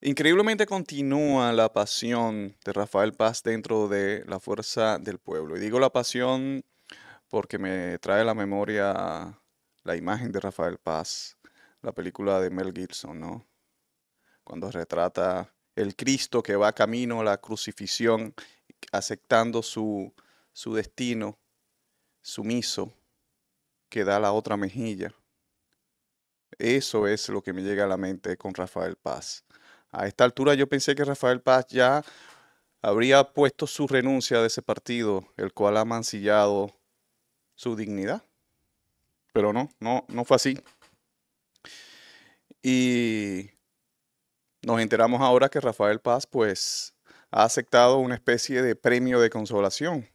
Increíblemente continúa la pasión de Rafael Paz dentro de la fuerza del pueblo. Y digo la pasión porque me trae a la memoria la imagen de Rafael Paz, la película de Mel Gilson, ¿no? Cuando retrata el Cristo que va camino a la crucifixión, aceptando su, su destino, sumiso, que da la otra mejilla. Eso es lo que me llega a la mente con Rafael Paz. A esta altura yo pensé que Rafael Paz ya habría puesto su renuncia de ese partido, el cual ha mancillado su dignidad. Pero no, no, no fue así. Y nos enteramos ahora que Rafael Paz, pues, ha aceptado una especie de premio de consolación.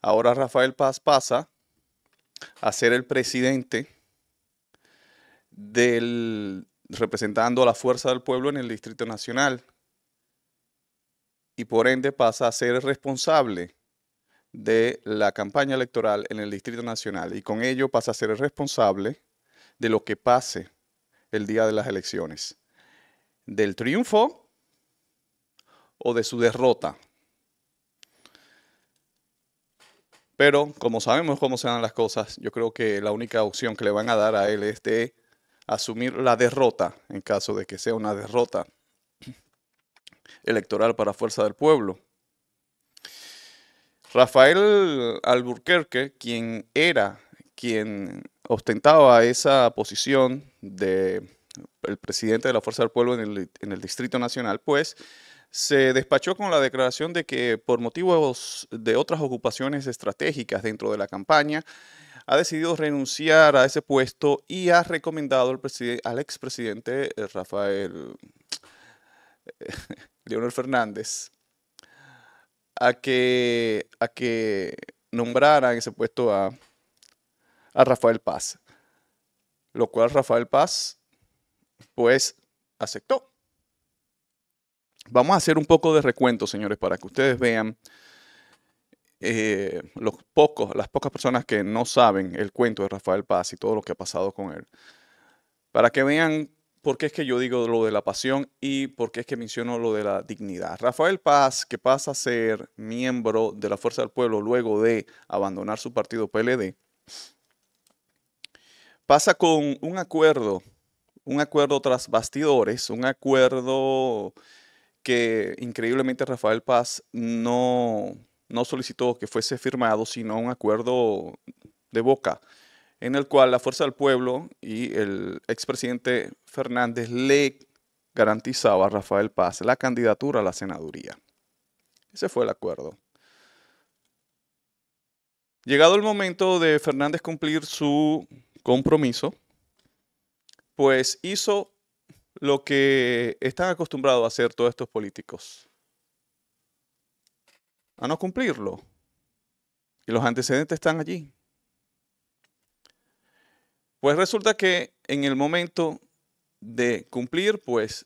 Ahora Rafael Paz pasa a ser el presidente del representando a la fuerza del pueblo en el Distrito Nacional y por ende pasa a ser responsable de la campaña electoral en el Distrito Nacional y con ello pasa a ser responsable de lo que pase el día de las elecciones, del triunfo o de su derrota. Pero como sabemos cómo se dan las cosas, yo creo que la única opción que le van a dar a él es de asumir la derrota en caso de que sea una derrota electoral para Fuerza del Pueblo. Rafael Alburquerque, quien era quien ostentaba esa posición de el presidente de la Fuerza del Pueblo en el, en el Distrito Nacional, pues se despachó con la declaración de que por motivos de otras ocupaciones estratégicas dentro de la campaña, ha decidido renunciar a ese puesto y ha recomendado al, expresidente eh, Rafael Leonel Fernández a que, a que nombrara en ese puesto a, a Rafael Paz. Lo cual Rafael Paz, pues, aceptó. Vamos a hacer un poco de recuento, señores, para que ustedes vean eh, los pocos, las pocas personas que no saben el cuento de Rafael Paz y todo lo que ha pasado con él, para que vean por qué es que yo digo lo de la pasión y por qué es que menciono lo de la dignidad. Rafael Paz, que pasa a ser miembro de la Fuerza del Pueblo luego de abandonar su partido PLD, pasa con un acuerdo, un acuerdo tras bastidores, un acuerdo que increíblemente Rafael Paz no no solicitó que fuese firmado, sino un acuerdo de boca, en el cual la Fuerza del Pueblo y el expresidente Fernández le garantizaba a Rafael Paz la candidatura a la senaduría. Ese fue el acuerdo. Llegado el momento de Fernández cumplir su compromiso, pues hizo lo que están acostumbrados a hacer todos estos políticos a no cumplirlo. Y los antecedentes están allí. Pues resulta que en el momento de cumplir, pues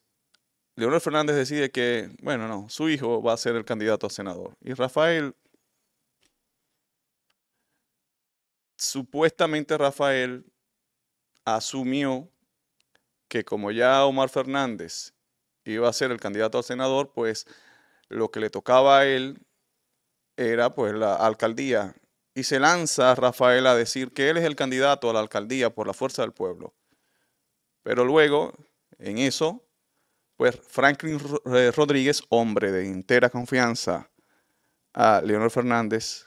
Leonel Fernández decide que, bueno, no, su hijo va a ser el candidato a senador. Y Rafael, supuestamente Rafael asumió que como ya Omar Fernández iba a ser el candidato a senador, pues lo que le tocaba a él era pues la alcaldía. Y se lanza Rafael a decir que él es el candidato a la alcaldía por la fuerza del pueblo. Pero luego, en eso, pues Franklin eh, Rodríguez, hombre de entera confianza a Leonel Fernández,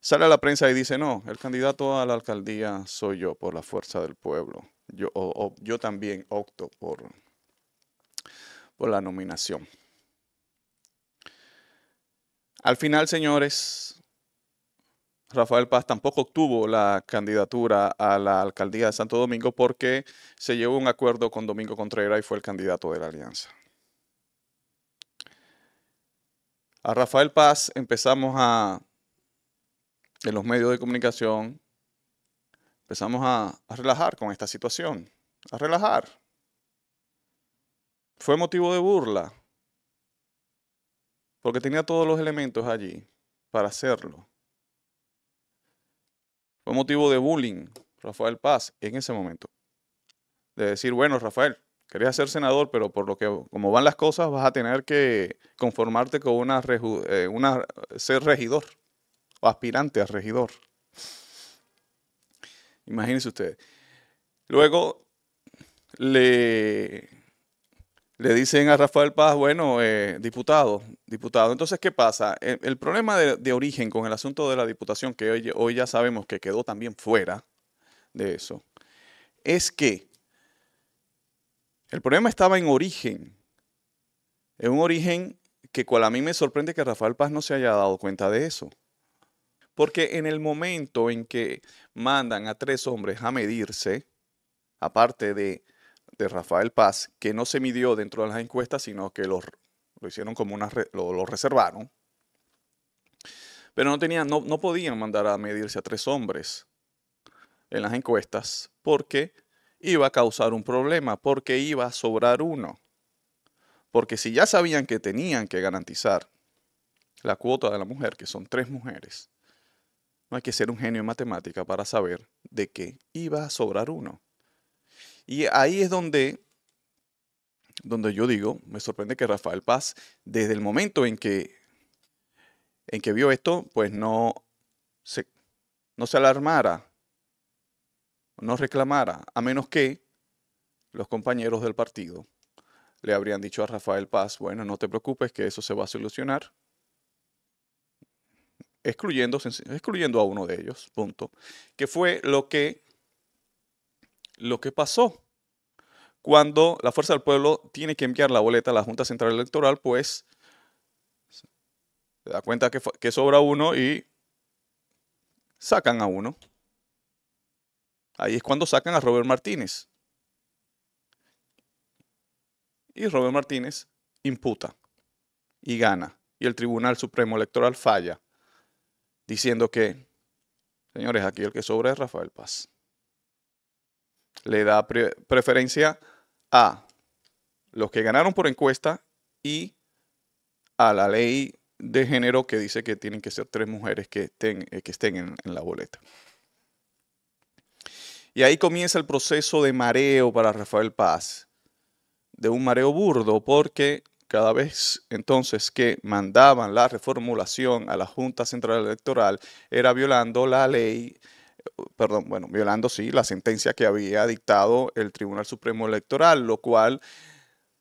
sale a la prensa y dice, no, el candidato a la alcaldía soy yo por la fuerza del pueblo. Yo, yo también opto por, por la nominación. Al final, señores, Rafael Paz tampoco obtuvo la candidatura a la alcaldía de Santo Domingo porque se llevó un acuerdo con Domingo Contreras y fue el candidato de la alianza. A Rafael Paz empezamos a, en los medios de comunicación, empezamos a, a relajar con esta situación, a relajar. Fue motivo de burla, porque tenía todos los elementos allí para hacerlo. Fue motivo de bullying Rafael Paz en ese momento. De decir, bueno, Rafael, querías ser senador, pero por lo que como van las cosas vas a tener que conformarte con una, eh, ser regidor o aspirante a regidor. Imagínense ustedes. Luego le le dicen a Rafael Paz, bueno, eh, diputado, diputado. Entonces, ¿qué pasa? El, problema de, de, origen con el asunto de la diputación, que hoy, hoy ya sabemos que quedó también fuera de eso, es que el problema estaba en origen, en un origen que cual a mí me sorprende que Rafael Paz no se haya dado cuenta de eso. Porque en el momento en que mandan a tres hombres a medirse, aparte de de Rafael Paz, que no se midió dentro de las encuestas, sino que lo, lo hicieron como una, lo, reservaron. Pero no, tenían, no, no podían mandar a medirse a tres hombres en las encuestas porque iba a causar un problema, porque iba a sobrar uno. Porque si ya sabían que tenían que garantizar la cuota de la mujer, que son tres mujeres, no hay que ser un genio en matemática para saber de qué iba a sobrar uno. Y ahí es donde, donde yo digo, me sorprende que Rafael Paz, desde el momento en que, en que vio esto, pues no se, no se alarmara, no reclamara, a menos que los compañeros del partido le habrían dicho a Rafael Paz, bueno, no te preocupes que eso se va a solucionar, excluyendo, excluyendo a uno de ellos, punto. Que fue lo que lo que pasó. Cuando la Fuerza del Pueblo tiene que enviar la boleta a la Junta Central Electoral, pues se da cuenta que, sobra uno y sacan a uno. Ahí es cuando sacan a Robert Martínez. Y Robert Martínez imputa y gana. Y el Tribunal Supremo Electoral falla, diciendo que, señores, aquí el que sobra es Rafael Paz le da preferencia a los que ganaron por encuesta y a la ley de género que dice que tienen que ser tres mujeres que estén, eh, que estén en, en la boleta. Y ahí comienza el proceso de mareo para Rafael Paz, de un mareo burdo, porque cada vez entonces que mandaban la reformulación a la Junta Central Electoral era violando la ley perdón, bueno, violando sí la sentencia que había dictado el Tribunal Supremo Electoral, lo cual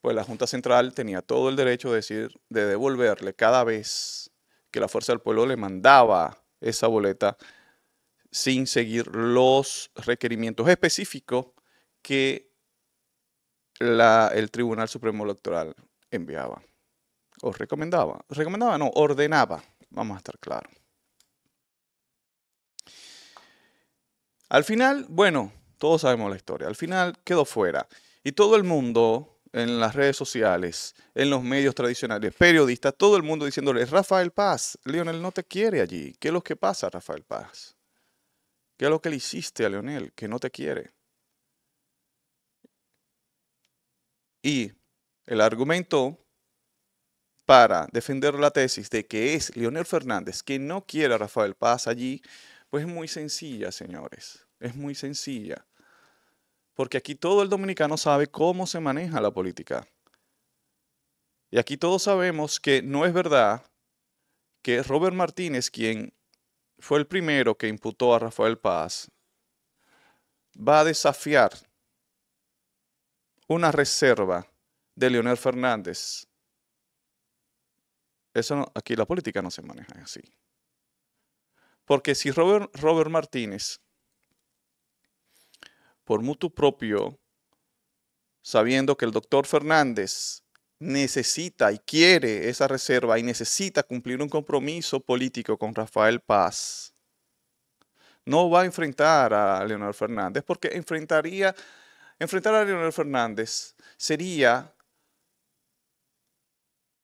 pues la Junta Central tenía todo el derecho de decir de devolverle cada vez que la Fuerza del Pueblo le mandaba esa boleta sin seguir los requerimientos específicos que la, el Tribunal Supremo Electoral enviaba o recomendaba, recomendaba no, ordenaba, vamos a estar claros. Al final, bueno, todos sabemos la historia, al final quedó fuera. Y todo el mundo en las redes sociales, en los medios tradicionales, periodistas, todo el mundo diciéndole, Rafael Paz, Leonel no te quiere allí. ¿Qué es lo que pasa, Rafael Paz? ¿Qué es lo que le hiciste a Leonel que no te quiere? Y el argumento para defender la tesis de que es Leonel Fernández quien no quiere a Rafael Paz allí pues es muy sencilla, señores, es muy sencilla. Porque aquí todo el dominicano sabe cómo se maneja la política. Y aquí todos sabemos que no es verdad que Robert Martínez, quien fue el primero que imputó a Rafael Paz, va a desafiar una reserva de Leonel Fernández. Eso aquí la política no se maneja así. Porque si Robert, Martínez, por mutuo propio, sabiendo que el doctor Fernández necesita y quiere esa reserva y necesita cumplir un compromiso político con Rafael Paz, no va a enfrentar a Leonel Fernández, porque enfrentaría, enfrentar a Leonel Fernández sería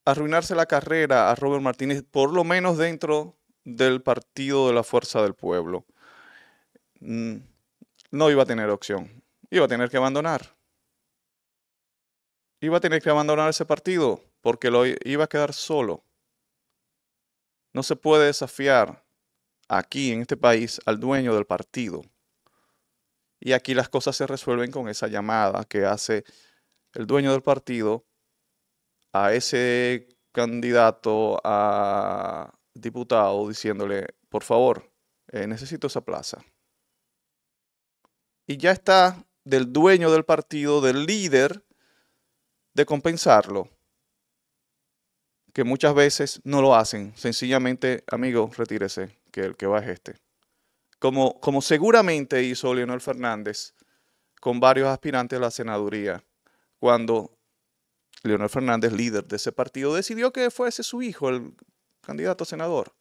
arruinarse la carrera a Robert Martínez, por lo menos dentro del Partido de la Fuerza del Pueblo, mm, no iba a tener opción. Iba a tener que abandonar. Iba a tener que abandonar ese partido porque lo iba a quedar solo. No se puede desafiar aquí en este país al dueño del partido. Y aquí las cosas se resuelven con esa llamada que hace el dueño del partido a ese candidato a diputado diciéndole, por favor, eh, necesito esa plaza. Y ya está del dueño del partido, del líder, de compensarlo. Que muchas veces no lo hacen. Sencillamente, amigo, retírese, que el que va es este. Como, como seguramente hizo Leonel Fernández con varios aspirantes a la senaduría, cuando Leonel Fernández, líder de ese partido, decidió que fuese su hijo el candidato a senador.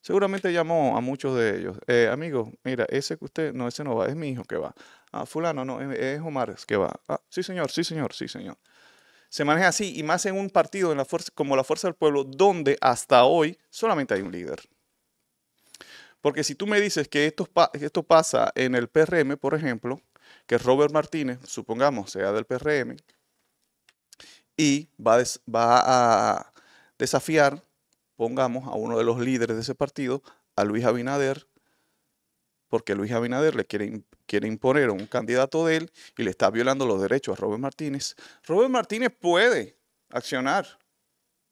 Seguramente llamó a muchos de ellos. Eh, amigo, mira, ese que usted, no, ese no va, es mi hijo que va. Ah, fulano, no, es, Omar que va. Ah, sí, señor, sí, señor, sí, señor. Se maneja así y más en un partido en la como la Fuerza del Pueblo, donde hasta hoy solamente hay un líder. Porque si tú me dices que esto, pasa en el PRM, por ejemplo, que Robert Martínez, supongamos, sea del PRM, y va, va a desafiar pongamos a uno de los líderes de ese partido, a Luis Abinader, porque Luis Abinader le quiere, quiere imponer a un candidato de él y le está violando los derechos a Robert Martínez. Robert Martínez puede accionar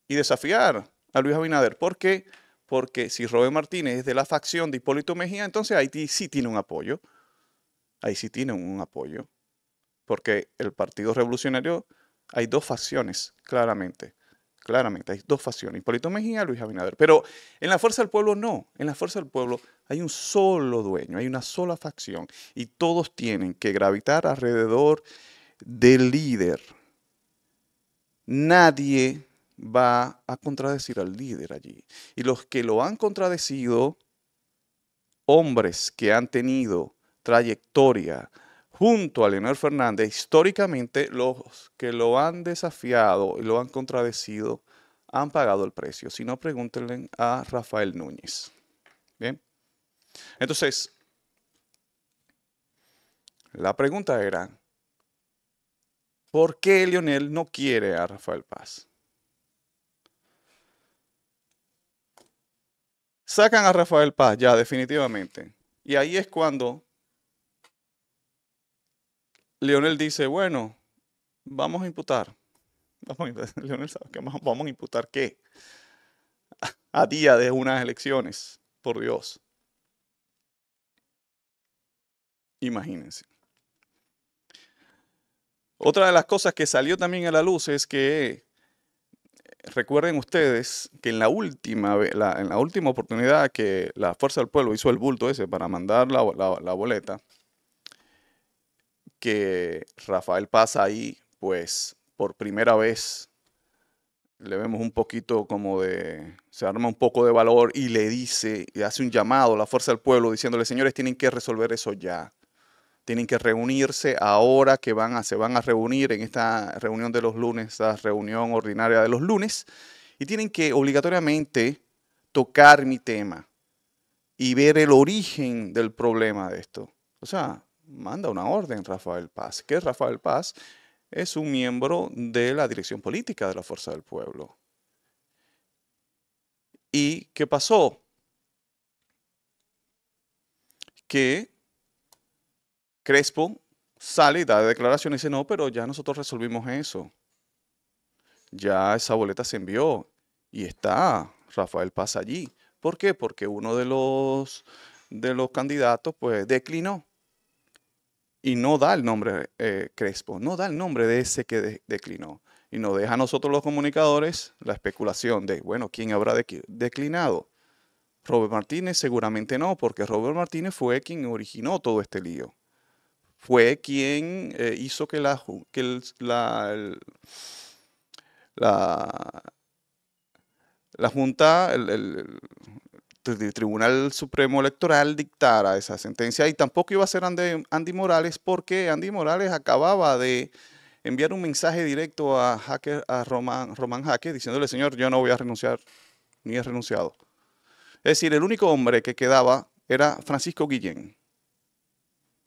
y desafiar a Luis Abinader. ¿Por qué? Porque si Robert Martínez es de la facción de Hipólito Mejía, entonces Haití sí tiene un apoyo. Ahí sí tiene un apoyo. Porque el Partido Revolucionario, hay dos facciones, claramente. Claramente, hay dos facciones, Hipólito Mejía y Luis Abinader. Pero en la Fuerza del Pueblo no, en la Fuerza del Pueblo hay un solo dueño, hay una sola facción y todos tienen que gravitar alrededor del líder. Nadie va a contradecir al líder allí. Y los que lo han contradecido, hombres que han tenido trayectoria, junto a Leonel Fernández, históricamente los que lo han desafiado y lo han contradecido han pagado el precio. Si no, pregúntenle a Rafael Núñez. Bien. Entonces, la pregunta era, ¿por qué Leonel no quiere a Rafael Paz? Sacan a Rafael Paz ya definitivamente. Y ahí es cuando Leonel dice, bueno, vamos a imputar. Vamos a imputar. Leonel sabe que vamos a imputar qué. A día de unas elecciones, por Dios. Imagínense. Otra de las cosas que salió también a la luz es que eh, recuerden ustedes que en la última, en la última oportunidad que la Fuerza del Pueblo hizo el bulto ese para mandar la boleta, que Rafael pasa ahí, pues por primera vez le vemos un poquito como de, se arma un poco de valor y le dice, y hace un llamado a la fuerza del pueblo diciéndole, señores, tienen que resolver eso ya. Tienen que reunirse ahora que van a, se van a reunir en esta reunión de los lunes, esta reunión ordinaria de los lunes, y tienen que obligatoriamente tocar mi tema y ver el origen del problema de esto. O sea, manda una orden Rafael Paz, que Rafael Paz es un miembro de la dirección política de la Fuerza del Pueblo. ¿Y qué pasó? Que Crespo sale y da declaración y dice, no, pero ya nosotros resolvimos eso. Ya esa boleta se envió y está Rafael Paz allí. ¿Por qué? Porque uno de los, de los candidatos pues declinó y no da el nombre eh, Crespo, no da el nombre de ese que declinó. Y nos deja a nosotros los comunicadores la especulación de, bueno, ¿quién habrá declinado? Robert Martínez seguramente no, porque Robert Martínez fue quien originó todo este lío. Fue quien eh, hizo que la, la, la, la Junta, el Tribunal Supremo Electoral dictara esa sentencia y tampoco iba a ser Andy, Morales porque Andy Morales acababa de enviar un mensaje directo a, Hacker, a Roman, Roman diciéndole, señor, yo no voy a renunciar, ni he renunciado. Es decir, el único hombre que quedaba era Francisco Guillén.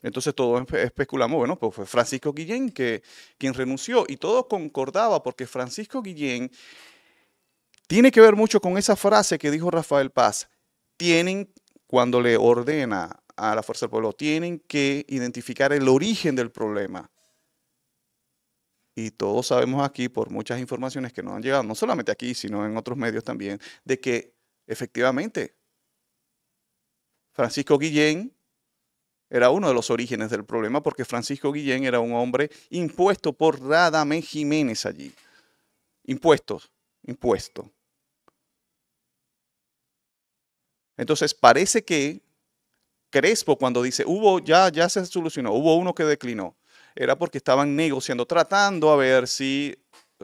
Entonces todos especulamos, bueno, pues fue Francisco Guillén que, quien renunció y todo concordaba porque Francisco Guillén tiene que ver mucho con esa frase que dijo Rafael Paz tienen, cuando le ordena a la Fuerza del Pueblo, tienen que identificar el origen del problema. Y todos sabemos aquí, por muchas informaciones que nos han llegado, no solamente aquí, sino en otros medios también, de que efectivamente Francisco Guillén era uno de los orígenes del problema, porque Francisco Guillén era un hombre impuesto por Radamés Jiménez allí. Impuestos, impuesto. Entonces parece que Crespo cuando dice, hubo, ya, ya se solucionó, hubo uno que declinó, era porque estaban negociando, tratando a ver si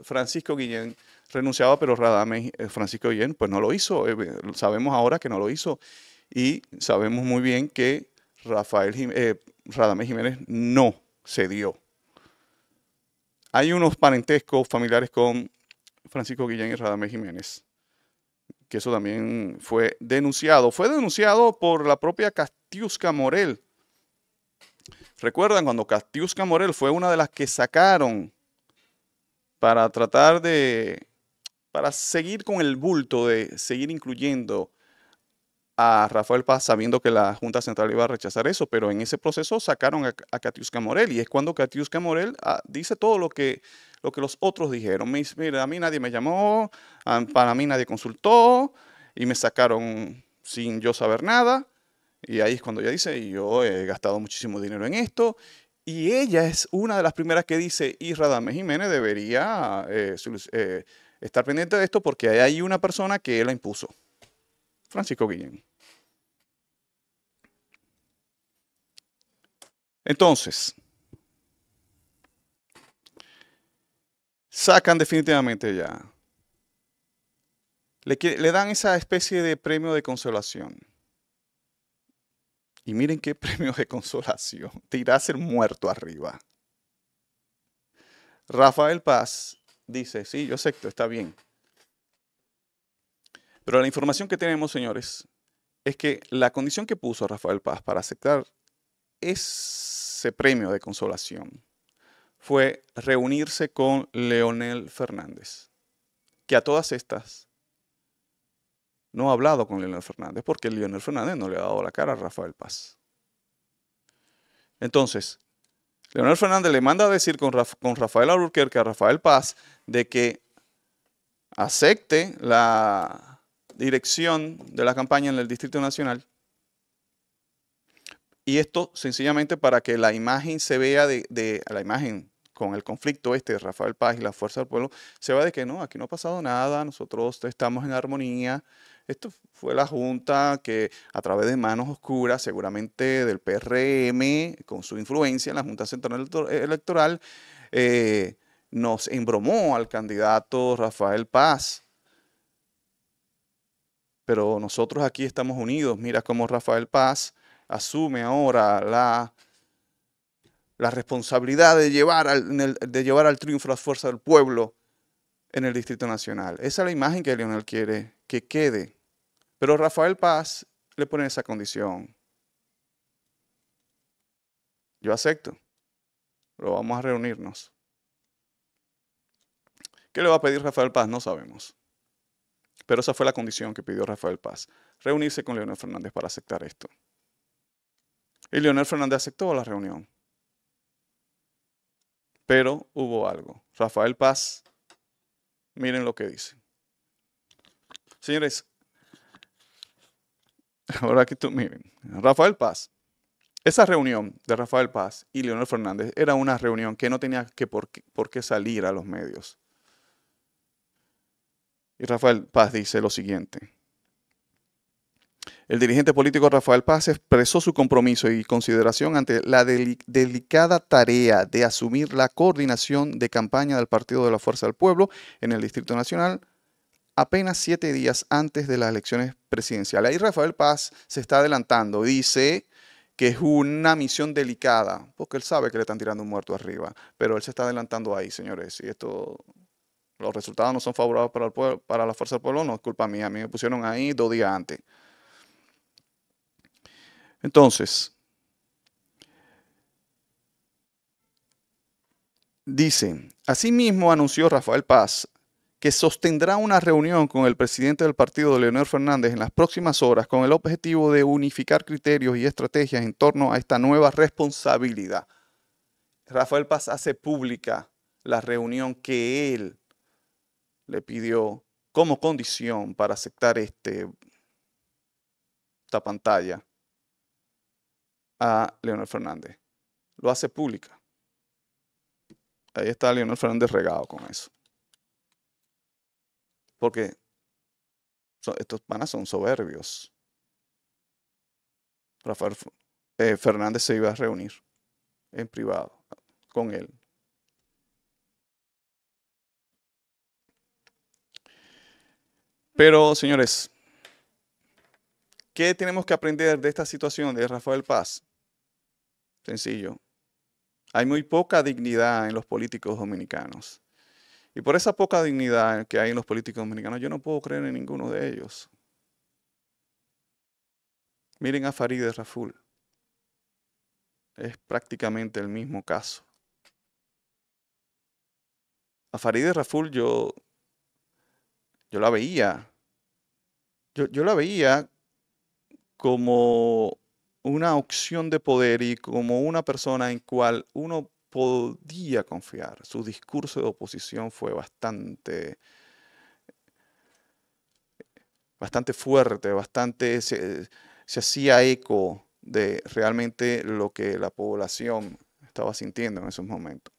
Francisco Guillén renunciaba, pero eh, Francisco Guillén, pues no lo hizo. Eh, sabemos ahora que no lo hizo. Y sabemos muy bien que Rafael eh, Radamés Jiménez no cedió. Hay unos parentescos familiares con Francisco Guillén y Radamés Jiménez que eso también fue denunciado. Fue denunciado por la propia Castiusca Morel. ¿Recuerdan cuando catiusca Morel fue una de las que sacaron para tratar de, para seguir con el bulto de seguir incluyendo a Rafael Paz sabiendo que la Junta Central iba a rechazar eso, pero en ese proceso sacaron a, Catiusca Morel y es cuando catiusca Morel ah, dice todo lo que lo que los otros dijeron. mira, a mí nadie me llamó, para mí nadie consultó y me sacaron sin yo saber nada. Y ahí es cuando ella dice, yo he gastado muchísimo dinero en esto. Y ella es una de las primeras que dice, y Radame Jiménez debería eh, eh, estar pendiente de esto porque hay una persona que la impuso. Francisco Guillén. Entonces, sacan definitivamente ya. Le, dan esa especie de premio de consolación. Y miren qué premio de consolación. Te irá a muerto arriba. Rafael Paz dice, sí, yo acepto, está bien. Pero la información que tenemos, señores, es que la condición que puso Rafael Paz para aceptar ese premio de consolación fue reunirse con Leonel Fernández, que a todas estas no ha hablado con Leonel Fernández porque Leonel Fernández no le ha dado la cara a Rafael Paz. Entonces, Leonel Fernández le manda a decir con, con Rafael Alburquerque a Rafael Paz de que acepte la dirección de la campaña en el Distrito Nacional y esto sencillamente para que la imagen se vea de, la imagen con el conflicto este de Rafael Paz y la fuerza del pueblo, se vea de que no, aquí no ha pasado nada, nosotros estamos en armonía. Esto fue la Junta que a través de manos oscuras, seguramente del PRM, con su influencia en la Junta Central Electoral, eh, nos embromó al candidato Rafael Paz. Pero nosotros aquí estamos unidos. Mira cómo Rafael Paz asume ahora la, la responsabilidad de llevar, al, de llevar al triunfo las fuerzas del pueblo en el Distrito Nacional. Esa es la imagen que Leonel quiere que quede. Pero Rafael Paz le pone esa condición. Yo acepto, lo vamos a reunirnos. ¿Qué le va a pedir Rafael Paz? No sabemos. Pero esa fue la condición que pidió Rafael Paz, reunirse con Leonel Fernández para aceptar esto. Y Leonel Fernández aceptó la reunión. Pero hubo algo. Rafael Paz, miren lo que dice. Señores, ahora que tú, miren, Rafael Paz. Esa reunión de Rafael Paz y Leonel Fernández era una reunión que no tenía que por qué salir a los medios. Y Rafael Paz dice lo siguiente. El dirigente político Rafael Paz expresó su compromiso y consideración ante la delicada tarea de asumir la coordinación de campaña del Partido de la Fuerza del Pueblo en el Distrito Nacional apenas siete días antes de las elecciones presidenciales. Ahí Rafael Paz se está adelantando, dice que es una misión delicada, porque él sabe que le están tirando un muerto arriba, pero él se está adelantando ahí, señores, y esto los resultados no son favorables para, el pueblo, para la fuerza del pueblo, no es culpa mía. A mí me pusieron ahí dos días antes. Entonces, dice, asimismo anunció Rafael Paz que sostendrá una reunión con el presidente del partido, Leonel Fernández, en las próximas horas con el objetivo de unificar criterios y estrategias en torno a esta nueva responsabilidad. Rafael Paz hace pública la reunión que él le pidió como condición para aceptar este, esta pantalla a Leonel Fernández. Lo hace pública. Ahí está Leonel Fernández regado con eso. Porque estos panas son soberbios. Rafael eh, Fernández se iba a reunir en privado con él. Pero, señores, ¿qué tenemos que aprender de esta situación de Rafael Paz? Sencillo. Hay muy poca dignidad en los políticos dominicanos. Y por esa poca dignidad que hay en los políticos dominicanos, yo no puedo creer en ninguno de ellos. Miren a Farideh Raful. Es prácticamente el mismo caso. A Farideh Raful yo, yo la veía. Yo, yo la veía como una opción de poder y como una persona en cual uno podía confiar. Su discurso de oposición fue bastante bastante fuerte, bastante se, hacía eco de realmente lo que la población estaba sintiendo en esos momentos.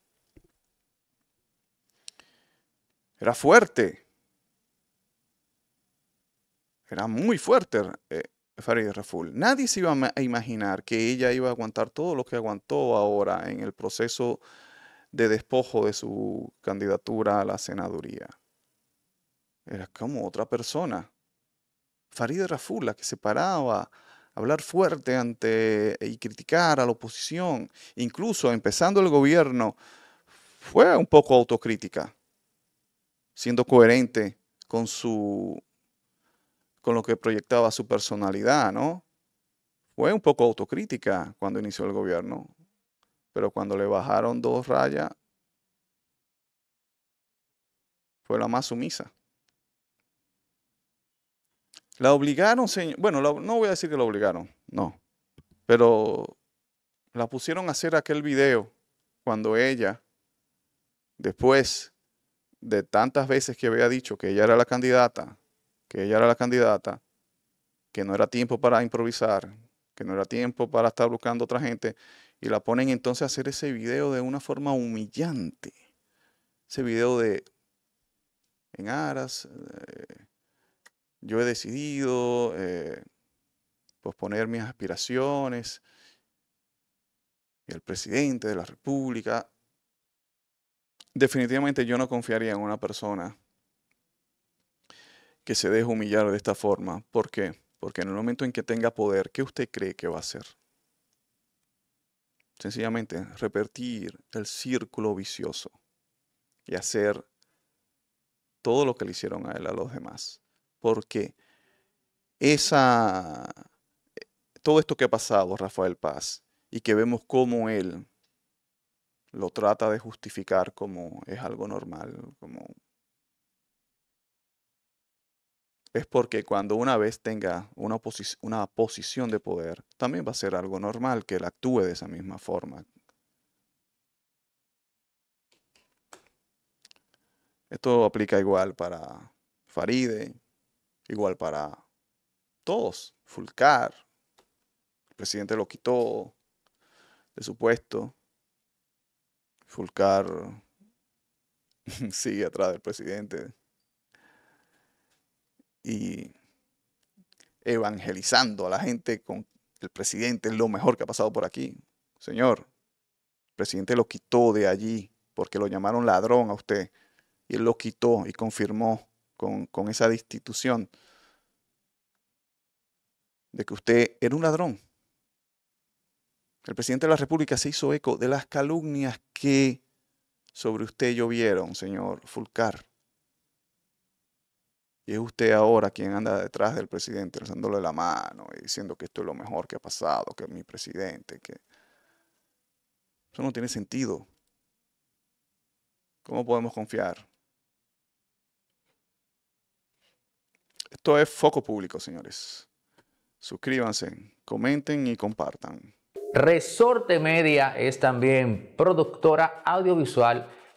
Era fuerte. Era muy fuerte eh, Farid Raful. Nadie se iba a imaginar que ella iba a aguantar todo lo que aguantó ahora en el proceso de despojo de su candidatura a la senaduría. Era como otra persona. Farid Raful, la que se paraba a hablar fuerte ante eh, y criticar a la oposición, incluso empezando el gobierno, fue un poco autocrítica, siendo coherente con su con lo que proyectaba su personalidad, ¿no? Fue un poco autocrítica cuando inició el gobierno, pero cuando le bajaron dos rayas, fue la más sumisa. La obligaron, señor, bueno, no voy a decir que la obligaron, no, pero la pusieron a hacer aquel video cuando ella, después de tantas veces que había dicho que ella era la candidata, que ella era la candidata, que no era tiempo para improvisar, que no era tiempo para estar buscando otra gente, y la ponen entonces a hacer ese video de una forma humillante. Ese video de en aras, eh, yo he decidido eh, posponer mis aspiraciones, y el presidente de la República. Definitivamente yo no confiaría en una persona que se deje humillar de esta forma. ¿Por qué? Porque en el momento en que tenga poder, ¿qué usted cree que va a hacer? Sencillamente, repetir el círculo vicioso y hacer todo lo que le hicieron a él a los demás. Porque esa, todo esto que ha pasado, Rafael Paz, y que vemos cómo él lo trata de justificar como es algo normal, como es porque cuando una vez tenga una, una posición de poder, también va a ser algo normal que él actúe de esa misma forma. Esto aplica igual para Faride, igual para todos. Fulcar, el presidente lo quitó de su puesto. Fulcar sigue atrás del presidente y evangelizando a la gente con el presidente es lo mejor que ha pasado por aquí. Señor, el presidente lo quitó de allí porque lo llamaron ladrón a usted y él lo quitó y confirmó con, esa destitución de que usted era un ladrón. El presidente de la República se hizo eco de las calumnias que sobre usted llovieron, señor Fulcar. Y es usted ahora quien anda detrás del presidente, alzándole la mano y diciendo que esto es lo mejor que ha pasado, que es mi presidente, que... Eso no tiene sentido. ¿Cómo podemos confiar? Esto es Foco Público, señores. Suscríbanse, comenten y compartan. Resorte Media es también productora audiovisual